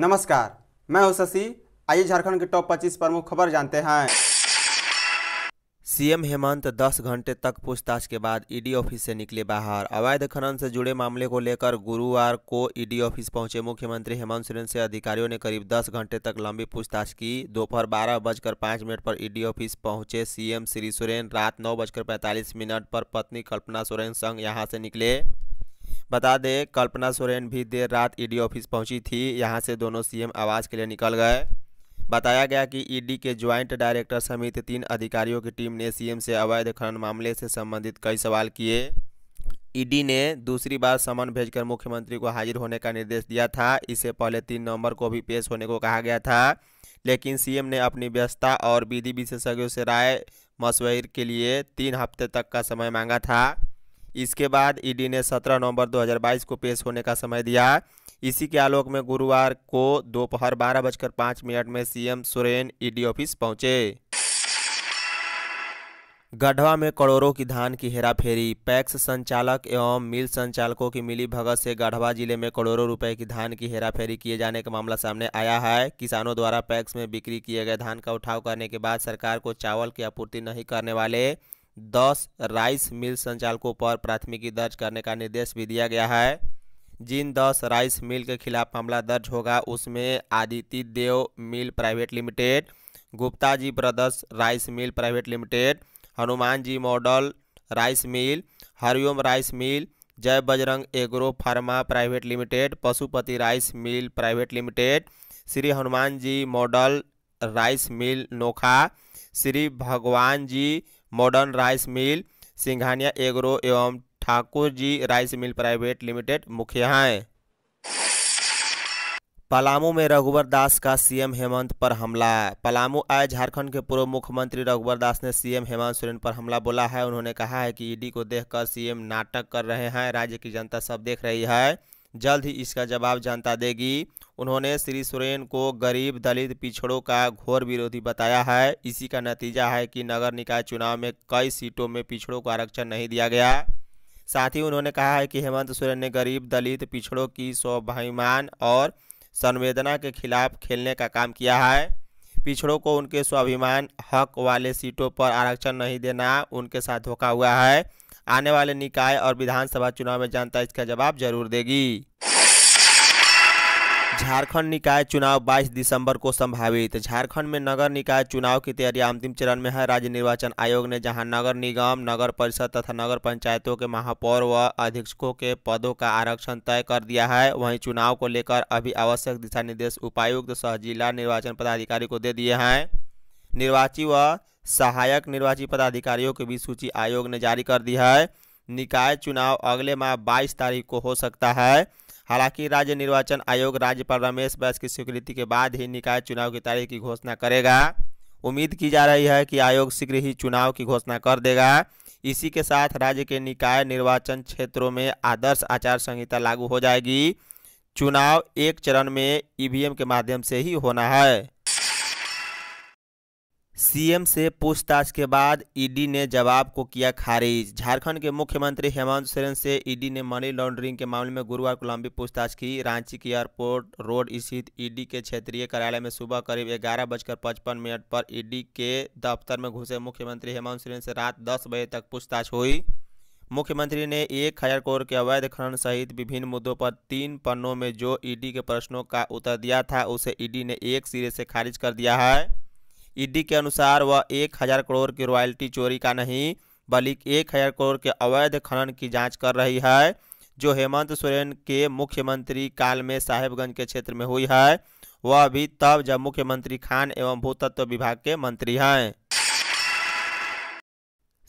नमस्कार मैं हूं शशि आइए झारखंड के टॉप 25 प्रमुख खबर जानते हैं सीएम हेमंत 10 घंटे तक पूछताछ के बाद ईडी ऑफिस से निकले बाहर अवैध खनन से जुड़े मामले को लेकर गुरुवार को ईडी ऑफिस पहुंचे मुख्यमंत्री हेमंत सोरेन से अधिकारियों ने करीब 10 घंटे तक लंबी पूछताछ की दोपहर बारह बजकर पाँच मिनट पर ईडी ऑफिस पहुंचे सीएम श्री सोरेन रात नौ बजकर पैंतालीस मिनट पर पत्नी कल्पना सोरेन संग यहाँ से निकले बता दें कल्पना सोरेन भी देर रात ईडी e ऑफिस पहुंची थी यहां से दोनों सीएम आवास के लिए निकल गए बताया गया कि ईडी e के ज्वाइंट डायरेक्टर समेत तीन अधिकारियों की टीम ने सीएम से अवैध खनन मामले से संबंधित कई सवाल किए ईडी e ने दूसरी बार समन भेजकर मुख्यमंत्री को हाजिर होने का निर्देश दिया था इससे पहले तीन नवंबर को भी पेश होने को कहा गया था लेकिन सीएम ने अपनी व्यस्तता और विधि विशेषज्ञों से राय मशवर के लिए तीन हफ्ते तक का समय मांगा था इसके बाद ईडी e ने 17 नवंबर 2022 को पेश होने का समय दिया इसी के आलोक में गुरुवार को दोपहर बारह बजकर पाँच मिनट में CM Soren ED e office पहुंचे गढ़वा में करोड़ों की धान की हेराफेरी पैक्स संचालक एवं मिल संचालकों की मिली भगत से गढ़वा जिले में करोड़ों रुपए की धान की हेराफेरी किए जाने का मामला सामने आया है किसानों द्वारा पैक्स में बिक्री किए गए धान का उठाव करने के बाद सरकार को चावल की आपूर्ति नहीं करने वाले दस राइस मिल संचालकों पर प्राथमिकी दर्ज करने का निर्देश भी दिया गया है जिन दस राइस मिल के खिलाफ मामला दर्ज होगा उसमें Aditya Dev mill private limited Gupta ji brothers rice mill private limited Hanuman ji model rice mill Hariom rice mill Jai Bajrang agro pharma private limited Pashupati rice mill private limited Shri Hanuman ji model rice mill Nokha Shri Bhagwan ji modern rice mill Singhania agro एवं Thakur ji rice mill private limited मुखिया हैं पलामू में रघुवर दास का CM Hemant पर हमला है पलामू आए झारखंड के पूर्व मुख्यमंत्री रघुवर दास ने सीएम हेमंत सोरेन पर हमला बोला है उन्होंने कहा है कि ईडी को देखकर सीएम नाटक कर रहे हैं राज्य की जनता सब देख रही है जल्द ही इसका जवाब जनता देगी उन्होंने श्री सोरेन को गरीब दलित पिछड़ों का घोर विरोधी बताया है इसी का नतीजा है कि नगर निकाय चुनाव में कई सीटों में पिछड़ों को आरक्षण नहीं दिया गया साथ ही उन्होंने कहा है कि हेमंत सोरेन ने गरीब दलित पिछड़ों की स्वाभिमान और संवेदना के खिलाफ खेलने का काम किया है पिछड़ों को उनके स्वाभिमान हक वाले सीटों पर आरक्षण नहीं देना उनके साथ धोखा हुआ है आने वाले निकाय और विधानसभा चुनाव में जनता इसका जवाब जरूर देगी झारखंड निकाय चुनाव 22 दिसंबर को संभावित झारखंड में नगर निकाय चुनाव की तैयारी अंतिम चरण में है राज्य निर्वाचन आयोग ने जहां नगर निगम नगर परिषद तथा नगर पंचायतों के महापौर व अधीक्षकों के पदों का आरक्षण तय कर दिया है वहीं चुनाव को लेकर अभी आवश्यक दिशा निर्देश उपायुक्त सह जिला निर्वाचन पदाधिकारी को दे दिए हैं निर्वाची व सहायक निर्वाची पदाधिकारियों की भी सूची आयोग ने जारी कर दी है निकाय चुनाव अगले माह 22 तारीख को हो सकता है हालांकि राज्य निर्वाचन आयोग राज्यपाल रमेश बैस की स्वीकृति के बाद ही निकाय चुनाव की तारीख की घोषणा करेगा उम्मीद की जा रही है कि आयोग शीघ्र ही चुनाव की घोषणा कर देगा इसी के साथ राज्य के निकाय निर्वाचन क्षेत्रों में आदर्श आचार संहिता लागू हो जाएगी चुनाव एक चरण में ईवीएम के माध्यम से ही होना है सीएम से पूछताछ के बाद ईडी ने जवाब को किया खारिज झारखंड के मुख्यमंत्री हेमंत सोरेन से ईडी ने मनी लॉन्ड्रिंग के मामले में गुरुवार को लंबी पूछताछ की रांची की एयरपोर्ट रोड स्थित ईडी के क्षेत्रीय कार्यालय में सुबह करीब ग्यारह बजकर पचपन मिनट पर ईडी के दफ्तर में घुसे मुख्यमंत्री हेमंत सोरेन से रात दस बजे तक पूछताछ हुई मुख्यमंत्री ने एक हजार करोड़ के अवैध खनन सहित विभिन्न मुद्दों पर तीन पन्नों में जो ईडी के प्रश्नों का उत्तर दिया था उसे ईडी ने एक सिरे से खारिज कर दिया है ईडी के अनुसार वह एक हजार करोड़ की रॉयल्टी चोरी का नहीं बल्कि एक हजार करोड़ के अवैध खनन की जांच कर रही है जो हेमंत सोरेन के मुख्यमंत्री काल में साहेबगंज के क्षेत्र में हुई है वह अभी तब जब मुख्यमंत्री खान एवं भूतत्व विभाग के मंत्री हैं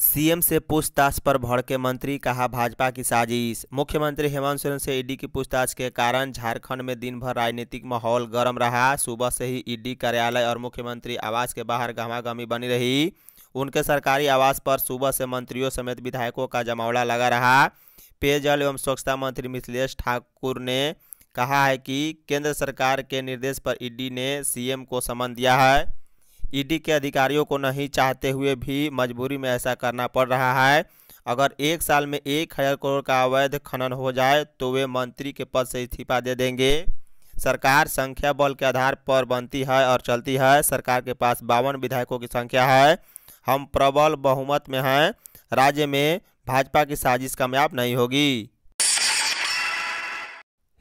सीएम से पूछताछ पर भड़के मंत्री कहा भाजपा की साजिश मुख्यमंत्री हेमंत सोरेन से ईडी की पूछताछ के कारण झारखंड में दिन भर राजनीतिक माहौल गर्म रहा सुबह से ही ईडी कार्यालय और मुख्यमंत्री आवास के बाहर गहमागहमी बनी रही उनके सरकारी आवास पर सुबह से मंत्रियों समेत विधायकों का जमावड़ा लगा रहा पेयजल एवं स्वच्छता मंत्री मिथिलेश ठाकुर ने कहा है कि केंद्र सरकार के निर्देश पर ईडी ने सीएम को समन दिया है ईडी के अधिकारियों को नहीं चाहते हुए भी मजबूरी में ऐसा करना पड़ रहा है अगर एक साल में एक हज़ार करोड़ का अवैध खनन हो जाए तो वे मंत्री के पद से इस्तीफा दे देंगे सरकार संख्या बल के आधार पर बनती है और चलती है सरकार के पास बावन विधायकों की संख्या है हम प्रबल बहुमत में हैं राज्य में भाजपा की साजिश कामयाब नहीं होगी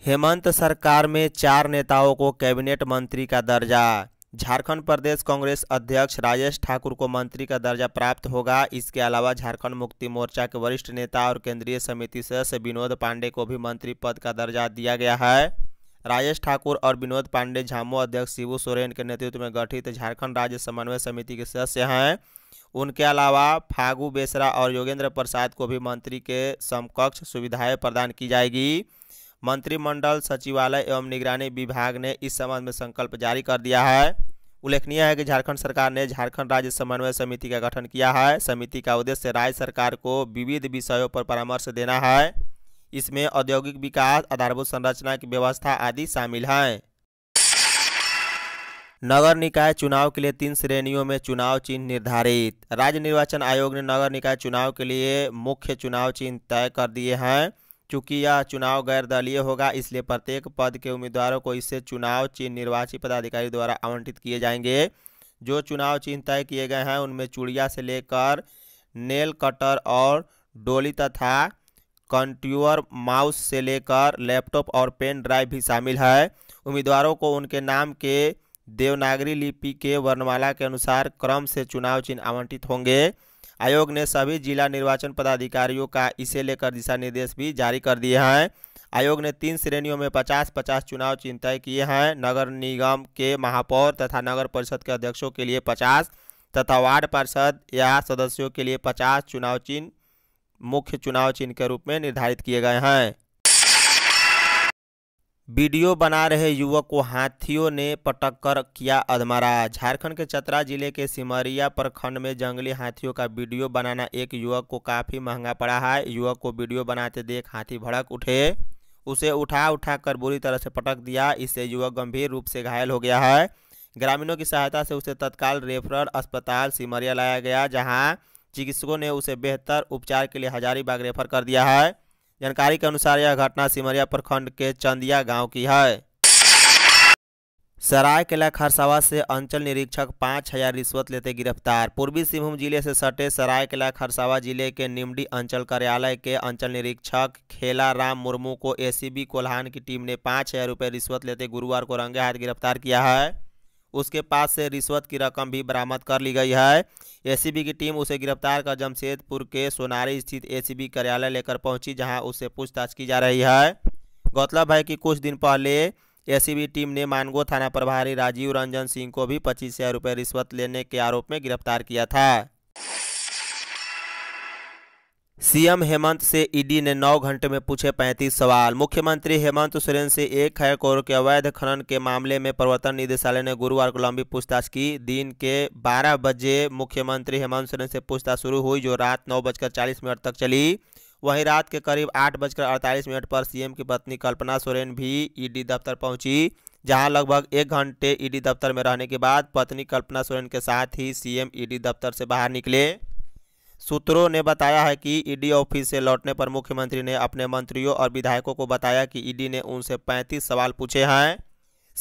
हेमंत सरकार में चार नेताओं को कैबिनेट मंत्री का दर्जा झारखंड प्रदेश कांग्रेस अध्यक्ष राजेश ठाकुर को मंत्री का दर्जा प्राप्त होगा इसके अलावा झारखंड मुक्ति मोर्चा के वरिष्ठ नेता और केंद्रीय समिति सदस्य विनोद पांडे को भी मंत्री पद का दर्जा दिया गया है राजेश ठाकुर और विनोद पांडे झामो अध्यक्ष शिवू सोरेन के नेतृत्व में गठित झारखंड राज्य समन्वय समिति के सदस्य हैं उनके अलावा फागू बेसरा और योगेंद्र प्रसाद को भी मंत्री के समकक्ष सुविधाएं प्रदान की जाएगी मंत्रिमंडल सचिवालय एवं निगरानी विभाग ने इस संबंध में संकल्प जारी कर दिया है उल्लेखनीय है कि झारखंड सरकार ने झारखंड राज्य समन्वय समिति का गठन किया है समिति का उद्देश्य राज्य सरकार को विविध विषयों पर परामर्श देना है इसमें औद्योगिक विकास आधारभूत संरचना की व्यवस्था आदि शामिल हैं नगर निकाय चुनाव के लिए तीन श्रेणियों में चुनाव चिन्ह निर्धारित राज्य निर्वाचन आयोग ने नगर निकाय चुनाव के लिए मुख्य चुनाव चिन्ह तय कर दिए हैं चूंकि यह चुनाव गैर दलीय होगा इसलिए प्रत्येक पद के उम्मीदवारों को इससे चुनाव चिन्ह निर्वाची पदाधिकारी द्वारा आवंटित किए जाएंगे जो चुनाव चिन्ह तय किए गए हैं उनमें चुड़िया से लेकर नेल कटर और डोली तथा कंट्यूअर माउस से लेकर लैपटॉप और पेन ड्राइव भी शामिल है उम्मीदवारों को उनके नाम के देवनागरी लिपि के वर्णमाला के अनुसार क्रम से चुनाव चिन्ह आवंटित होंगे आयोग ने सभी जिला निर्वाचन पदाधिकारियों का इसे लेकर दिशा निर्देश भी जारी कर दिए हैं आयोग ने तीन श्रेणियों में पचास पचास चुनाव चिन्ह तय किए हैं नगर निगम के महापौर तथा नगर परिषद के अध्यक्षों के लिए पचास तथा वार्ड पार्षद या सदस्यों के लिए पचास चुनाव चिन्ह मुख्य चुनाव चिन्ह के रूप में निर्धारित किए गए हैं वीडियो बना रहे युवक को हाथियों ने पटक कर किया अधमरा झारखंड के चतरा जिले के सिमरिया प्रखंड में जंगली हाथियों का वीडियो बनाना एक युवक को काफ़ी महंगा पड़ा है युवक को वीडियो बनाते देख हाथी भड़क उठे उसे उठा उठा कर बुरी तरह से पटक दिया इससे युवक गंभीर रूप से घायल हो गया है ग्रामीणों की सहायता से उसे तत्काल रेफरल अस्पताल सिमरिया लाया गया जहाँ चिकित्सकों ने उसे बेहतर उपचार के लिए हजारीबाग रेफर कर दिया है जानकारी के अनुसार यह घटना सिमरिया प्रखंड के चंदिया गांव की है सरायकेला खरसावा से अंचल निरीक्षक पाँच हजार रिश्वत लेते गिरफ्तार पूर्वी सिंहभूम जिले से सटे सरायकेला खरसावा जिले के निमडी अंचल कार्यालय के अंचल निरीक्षक खेला राम मुर्मू को एसीबी कोल्हान की टीम ने पाँच हजार रुपये रिश्वत लेते गुरुवार को रंगे हाथ गिरफ्तार किया है उसके पास से रिश्वत की रकम भी बरामद कर ली गई है एसीबी की टीम उसे गिरफ्तार कर जमशेदपुर के सोनारी स्थित एसीबी कार्यालय लेकर पहुंची जहां उससे पूछताछ की जा रही है गौरतलब है कि कुछ दिन पहले एसीबी टीम ने मानगो थाना प्रभारी राजीव रंजन सिंह को भी पच्चीस हज़ार रुपये रिश्वत लेने के आरोप में गिरफ्तार किया था सीएम हेमंत से ईडी ने 9 घंटे में पूछे 35 सवाल मुख्यमंत्री हेमंत सोरेन से एक खैर कोर के अवैध खनन के मामले में प्रवर्तन निदेशालय ने गुरुवार को लंबी पूछताछ की दिन के 12 बजे मुख्यमंत्री हेमंत सोरेन से पूछताछ शुरू हुई जो रात नौ बजकर चालीस मिनट तक चली वहीं रात के करीब आठ बजकर अड़तालीस मिनट पर सीएम की पत्नी कल्पना सोरेन भी ईडी दफ्तर पहुंची जहां लगभग एक घंटे ईडी दफ्तर में रहने के बाद पत्नी कल्पना सोरेन के साथ ही सीएम ईडी दफ्तर से बाहर निकले सूत्रों ने बताया है कि ईडी ऑफिस से लौटने पर मुख्यमंत्री ने अपने मंत्रियों और विधायकों को बताया कि ईडी ने उनसे 35 सवाल पूछे हैं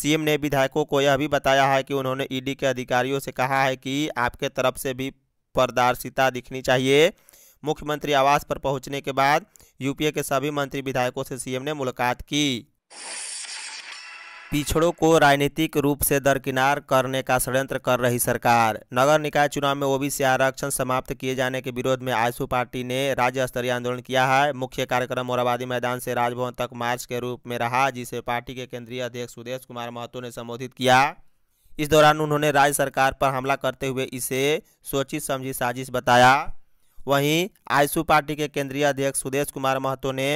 सीएम ने विधायकों को यह भी बताया है कि उन्होंने ईडी के अधिकारियों से कहा है कि आपके तरफ से भी पारदर्शिता दिखनी चाहिए मुख्यमंत्री आवास पर पहुंचने के बाद यूपीए के सभी मंत्री विधायकों से सीएम ने मुलाकात की पिछड़ों को राजनीतिक रूप से दरकिनार करने का षड्यंत्र कर रही सरकार नगर निकाय चुनाव में ओबीसी आरक्षण समाप्त किए जाने के विरोध में आजसू पार्टी ने राज्य स्तरीय आंदोलन किया है मुख्य कार्यक्रम मोराबादी मैदान से राजभवन तक मार्च के रूप में रहा जिसे पार्टी के केंद्रीय अध्यक्ष सुदेश कुमार महतो ने संबोधित किया इस दौरान उन्होंने राज्य सरकार पर हमला करते हुए इसे सोची समझी साजिश बताया वहीं आजसू पार्टी के केंद्रीय अध्यक्ष सुदेश कुमार महतो ने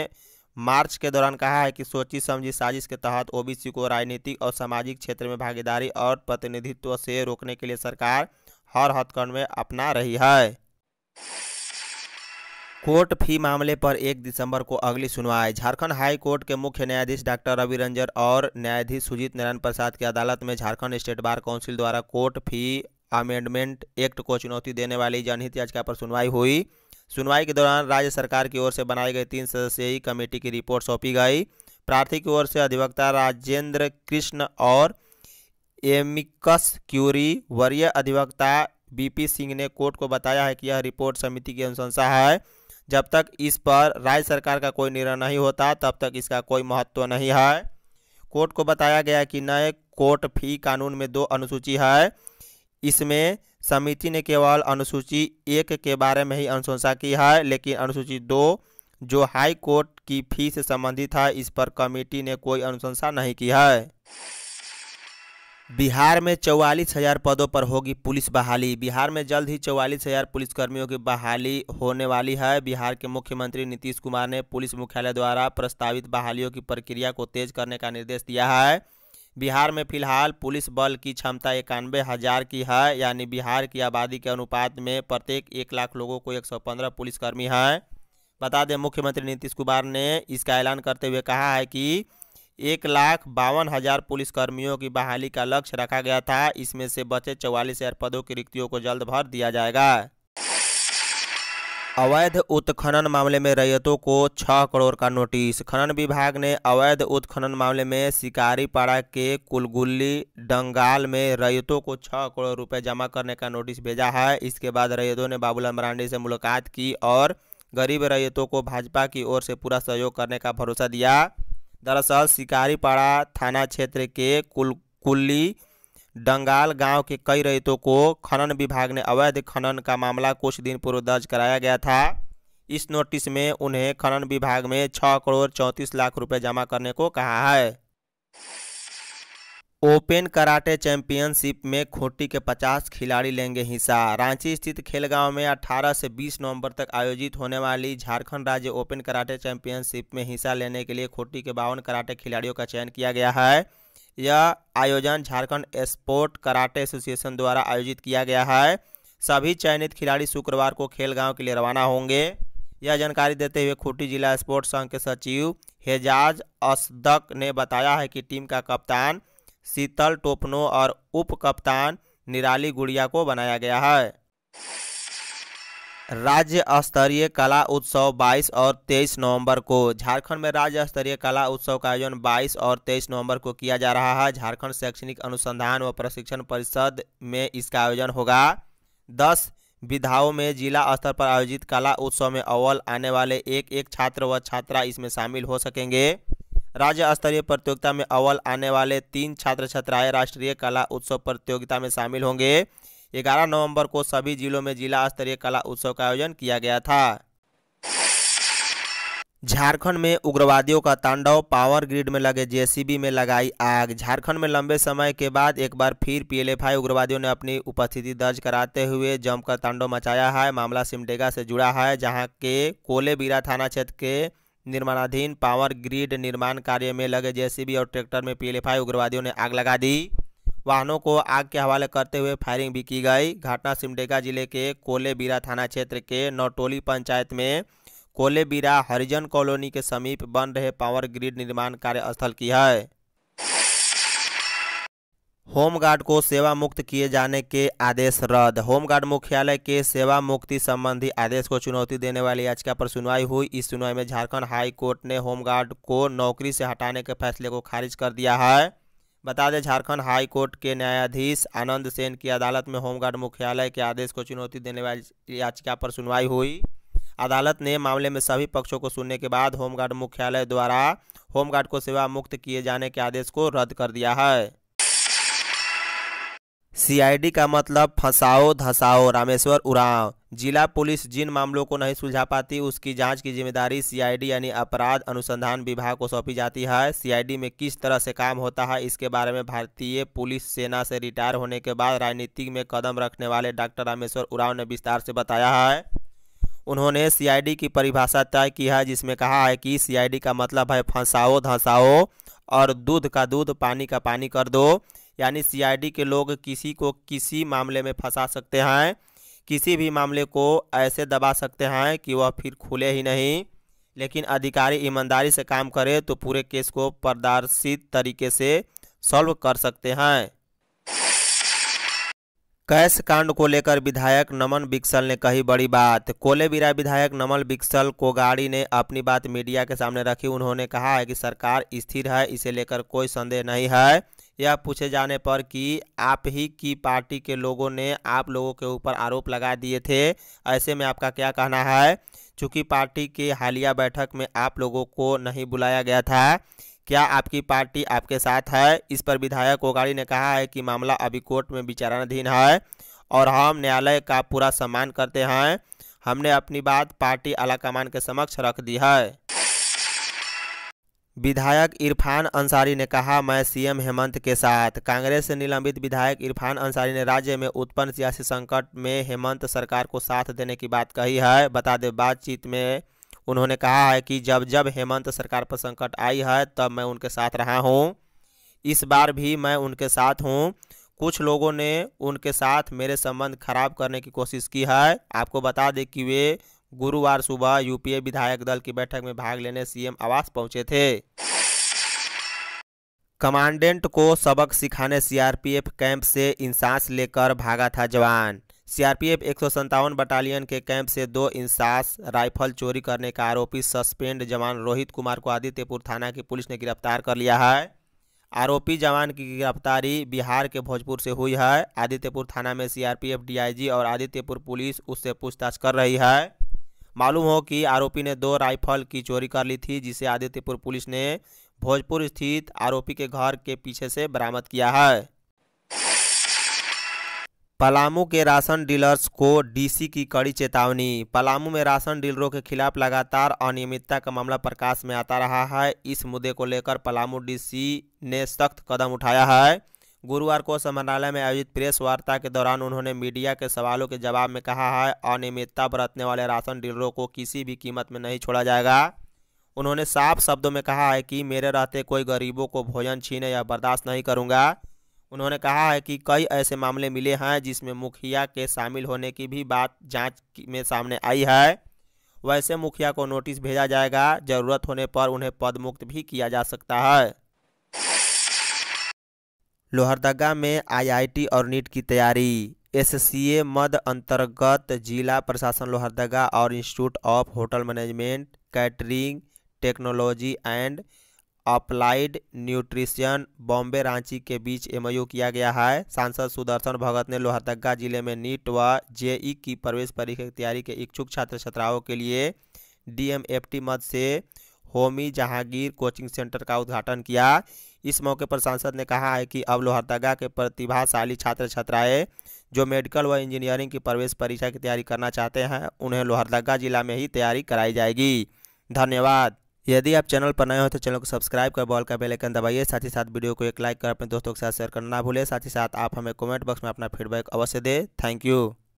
मार्च के दौरान कहा है कि सोची समझी साजिश के तहत ओबीसी को राजनीतिक और सामाजिक क्षेत्र में भागीदारी और प्रतिनिधित्व से रोकने के लिए सरकार हर हथकंड में अपना रही है कोर्ट फी मामले पर 1 दिसंबर को अगली सुनवाई झारखंड हाई कोर्ट के मुख्य न्यायाधीश डॉक्टर रवि रंजन और न्यायाधीश सुजीत नारायण प्रसाद की अदालत में झारखंड स्टेट बार काउंसिल द्वारा कोर्ट फी अमेंडमेंट एक्ट को चुनौती देने वाली जनहित याचिका पर सुनवाई हुई सुनवाई के दौरान राज्य सरकार की ओर से बनाई गई तीन सदस्यीय कमेटी की रिपोर्ट सौंपी गई प्रार्थी की ओर से अधिवक्ता राजेंद्र कृष्ण और एमिकस क्यूरी वरीय अधिवक्ता बीपी सिंह ने कोर्ट को बताया है कि यह रिपोर्ट समिति की अनुशंसा है जब तक इस पर राज्य सरकार का कोई निर्णय नहीं होता तब तक इसका कोई महत्व नहीं है कोर्ट को बताया गया कि नए कोर्ट फी कानून में दो अनुसूची है इसमें समिति ने केवल अनुसूची एक के बारे में ही अनुशंसा की है लेकिन अनुसूची दो जो हाई कोर्ट की फीस से संबंधित है इस पर कमेटी ने कोई अनुशंसा नहीं की है बिहार में चौवालीस हजार पदों पर होगी पुलिस बहाली बिहार में जल्द ही चौवालीस हजार पुलिसकर्मियों की बहाली होने वाली है बिहार के मुख्यमंत्री नीतीश कुमार ने पुलिस मुख्यालय द्वारा प्रस्तावित बहालियों की प्रक्रिया को तेज करने का निर्देश दिया है बिहार में फिलहाल पुलिस बल की क्षमता इक्यानवे हज़ार की है यानी बिहार की आबादी के अनुपात में प्रत्येक एक लाख लोगों को 115 पुलिसकर्मी हैं बता दें मुख्यमंत्री नीतीश कुमार ने इसका ऐलान करते हुए कहा है कि एक लाख बावन हज़ार पुलिसकर्मियों की बहाली का लक्ष्य रखा गया था इसमें से बचे चौवालीस हज़ार पदों की रिक्तियों को जल्द भर दिया जाएगा अवैध उत्खनन मामले में रैयतों को छः करोड़ का नोटिस खनन विभाग ने अवैध उत्खनन मामले में शिकारीपाड़ा के कुलगुल्ली डंगाल में रैयतों को छः करोड़ रुपए जमा करने का नोटिस भेजा है इसके बाद रैयतों ने बाबूलाल मरांडी से मुलाकात की और गरीब रैयतों को भाजपा की ओर से पूरा सहयोग करने का भरोसा दिया दरअसल शिकारीपाड़ा थाना क्षेत्र के कुल कुल्ली डंगाल गांव के कई रईतों को खनन विभाग ने अवैध खनन का मामला कुछ दिन पूर्व दर्ज कराया गया था इस नोटिस में उन्हें खनन विभाग में छः करोड़ चौंतीस लाख रुपए जमा करने को कहा है ओपन कराटे चैंपियनशिप में खोटी के 50 खिलाड़ी लेंगे हिस्सा रांची स्थित खेलगांव में 18 से 20 नवंबर तक आयोजित होने वाली झारखंड राज्य ओपन कराटे चैंपियनशिप में हिस्सा लेने के लिए खोटी के बावन कराटे खिलाड़ियों का चयन किया गया है यह आयोजन झारखंड स्पोर्ट कराटे एसोसिएशन द्वारा आयोजित किया गया है सभी चयनित खिलाड़ी शुक्रवार को गांव के लिए रवाना होंगे यह जानकारी देते हुए खूंटी जिला स्पोर्ट्स संघ के सचिव हेजाज असदक ने बताया है कि टीम का कप्तान शीतल टोपनो और उप कप्तान निराली गुड़िया को बनाया गया है राज्य स्तरीय कला उत्सव 22 और 23 नवंबर को झारखंड में राज्य स्तरीय कला उत्सव का आयोजन 22 और 23 नवंबर को किया जा रहा है झारखंड शैक्षणिक अनुसंधान व प्रशिक्षण परिषद में इसका आयोजन होगा 10 विधाओं में जिला स्तर पर आयोजित कला उत्सव में अव्वल आने वाले एक एक छात्र व छात्रा इसमें शामिल हो सकेंगे राज्य स्तरीय प्रतियोगिता में अव्वल आने वाले तीन छात्र छात्राएं राष्ट्रीय कला उत्सव प्रतियोगिता में शामिल होंगे ग्यारह नवंबर को सभी जिलों में जिला स्तरीय कला उत्सव का आयोजन किया गया था झारखंड में उग्रवादियों का तांडव पावर ग्रिड में लगे जेसीबी में लगाई आग झारखंड में लंबे समय के बाद एक बार फिर पीएलएफआई उग्रवादियों ने अपनी उपस्थिति दर्ज कराते हुए जमकर तांडव मचाया है मामला सिमडेगा से जुड़ा है जहां के कोलेबीरा थाना क्षेत्र के निर्माणाधीन पावर ग्रिड निर्माण कार्य में लगे जेसीबी और ट्रैक्टर में पीएलएफआई उग्रवादियों ने आग लगा दी वाहनों को आग के हवाले करते हुए फायरिंग भी की गई घटना सिमडेगा जिले के कोलेबीरा थाना क्षेत्र के नौटोली पंचायत में कोलेबीरा हरिजन कॉलोनी के समीप बन रहे पावर ग्रिड निर्माण कार्यस्थल की है होमगार्ड को सेवा मुक्त किए जाने के आदेश रद्द होमगार्ड मुख्यालय के सेवा मुक्ति संबंधी आदेश को चुनौती देने वाली याचिका पर सुनवाई हुई इस सुनवाई में झारखंड हाई कोर्ट ने होमगार्ड को नौकरी से हटाने के फैसले को खारिज कर दिया है बता दें झारखंड हाई कोर्ट के न्यायाधीश आनंद सेन की अदालत में होमगार्ड मुख्यालय के आदेश को चुनौती देने वाली याचिका पर सुनवाई हुई अदालत ने मामले में सभी पक्षों को सुनने के बाद होमगार्ड मुख्यालय द्वारा होमगार्ड को सेवा मुक्त किए जाने के आदेश को रद्द कर दिया है सीआईडी का मतलब फंसाओ धसाओ रामेश्वर उरांव जिला पुलिस जिन मामलों को नहीं सुलझा पाती उसकी जांच की जिम्मेदारी सीआईडी यानी अपराध अनुसंधान विभाग को सौंपी जाती है सीआईडी में किस तरह से काम होता है इसके बारे में भारतीय पुलिस सेना से रिटायर होने के बाद राजनीति में कदम रखने वाले डॉक्टर रामेश्वर उरांव ने विस्तार से बताया है उन्होंने सी की परिभाषा तय की है जिसमें कहा है कि सी का मतलब है फंसाओ धंसाओ और दूध का दूध पानी का पानी कर दो यानी सीआईडी के लोग किसी को किसी मामले में फंसा सकते हैं किसी भी मामले को ऐसे दबा सकते हैं कि वह फिर खुले ही नहीं लेकिन अधिकारी ईमानदारी से काम करे तो पूरे केस को पारदर्शित तरीके से सॉल्व कर सकते हैं कैश कांड को लेकर विधायक नमन बिक्सल ने कही बड़ी बात कोलेबिरा विधायक नमन बिक्सल कोगाड़ी ने अपनी बात मीडिया के सामने रखी उन्होंने कहा है कि सरकार स्थिर है इसे लेकर कोई संदेह नहीं है यह पूछे जाने पर कि आप ही की पार्टी के लोगों ने आप लोगों के ऊपर आरोप लगा दिए थे ऐसे में आपका क्या कहना है चूँकि पार्टी की हालिया बैठक में आप लोगों को नहीं बुलाया गया था क्या आपकी पार्टी आपके साथ है इस पर विधायक कोगाड़ी ने कहा है कि मामला अभी कोर्ट में विचाराधीन है और हम न्यायालय का पूरा सम्मान करते हैं हमने अपनी बात पार्टी आलाकमान के समक्ष रख दी है विधायक इरफान अंसारी ने कहा मैं सीएम हेमंत के साथ कांग्रेस से निलंबित विधायक इरफान अंसारी ने राज्य में उत्पन्न सियासी संकट में हेमंत सरकार को साथ देने की बात कही है बता दें बातचीत में उन्होंने कहा है कि जब जब हेमंत सरकार पर संकट आई है तब मैं उनके साथ रहा हूँ इस बार भी मैं उनके साथ हूँ कुछ लोगों ने उनके साथ मेरे संबंध खराब करने की कोशिश की है आपको बता दें कि वे गुरुवार सुबह यूपीए विधायक दल की बैठक में भाग लेने सीएम आवास पहुंचे थे कमांडेंट को सबक सिखाने सीआरपीएफ कैंप से इंसास लेकर भागा था जवान सीआरपीएफ एक बटालियन के कैंप से दो इंसास राइफल चोरी करने का आरोपी सस्पेंड जवान रोहित कुमार को आदित्यपुर थाना की पुलिस ने गिरफ्तार कर लिया है आरोपी जवान की गिरफ्तारी बिहार के भोजपुर से हुई है आदित्यपुर थाना में सीआरपीएफ डीआईजी और आदित्यपुर पुलिस उससे पूछताछ कर रही है मालूम हो कि आरोपी ने दो राइफल की चोरी कर ली थी जिसे आदित्यपुर पुलिस ने भोजपुर स्थित आरोपी के घर के पीछे से बरामद किया है पलामू के राशन डीलर्स को डीसी की कड़ी चेतावनी पलामू में राशन डीलरों के खिलाफ लगातार अनियमितता का मामला प्रकाश में आता रहा है इस मुद्दे को लेकर पलामू डीसी ने सख्त कदम उठाया है गुरुवार को मंत्रालय में आयोजित प्रेस वार्ता के दौरान उन्होंने मीडिया के सवालों के जवाब में कहा है हाँ, अनियमितता बरतने वाले राशन डीलरों को किसी भी कीमत में नहीं छोड़ा जाएगा उन्होंने साफ शब्दों में कहा है कि मेरे रहते कोई गरीबों को भोजन छीने या बर्दाश्त नहीं करूंगा उन्होंने कहा है कि कई ऐसे मामले मिले हैं जिसमें मुखिया के शामिल होने की भी बात जांच में सामने आई है वैसे मुखिया को नोटिस भेजा जाएगा जरूरत होने पर उन्हें पदमुक्त भी किया जा सकता है लोहरदगा में आईआईटी और नीट की तैयारी एससीए मद अंतर्गत जिला प्रशासन लोहरदगा और institute of hotel management catering technology and applied nutrition Bombay Ranchi के बीच एमओयू किया गया है सांसद सुदर्शन भगत ने लोहरदगा जिले में नीट व जेई की प्रवेश परीक्षा की तैयारी के इच्छुक छात्र छात्राओं के लिए डीएमएफटी मद से होमी जहांगीर कोचिंग सेंटर का उद्घाटन किया इस मौके पर सांसद ने कहा है कि अब लोहरदगा के प्रतिभाशाली छात्र छात्राएं जो मेडिकल व इंजीनियरिंग की प्रवेश परीक्षा की तैयारी करना चाहते हैं उन्हें लोहरदगा जिला में ही तैयारी कराई जाएगी धन्यवाद यदि आप चैनल पर नए हो तो चैनल को सब्सक्राइब कर बॉल का बेलाइकन दबाइए साथ ही साथ वीडियो को एक लाइक कर अपने दोस्तों के साथ शेयर करना ना भूलें साथ ही साथ आप हमें कमेंट बॉक्स में अपना फीडबैक अवश्य दें थैंक यू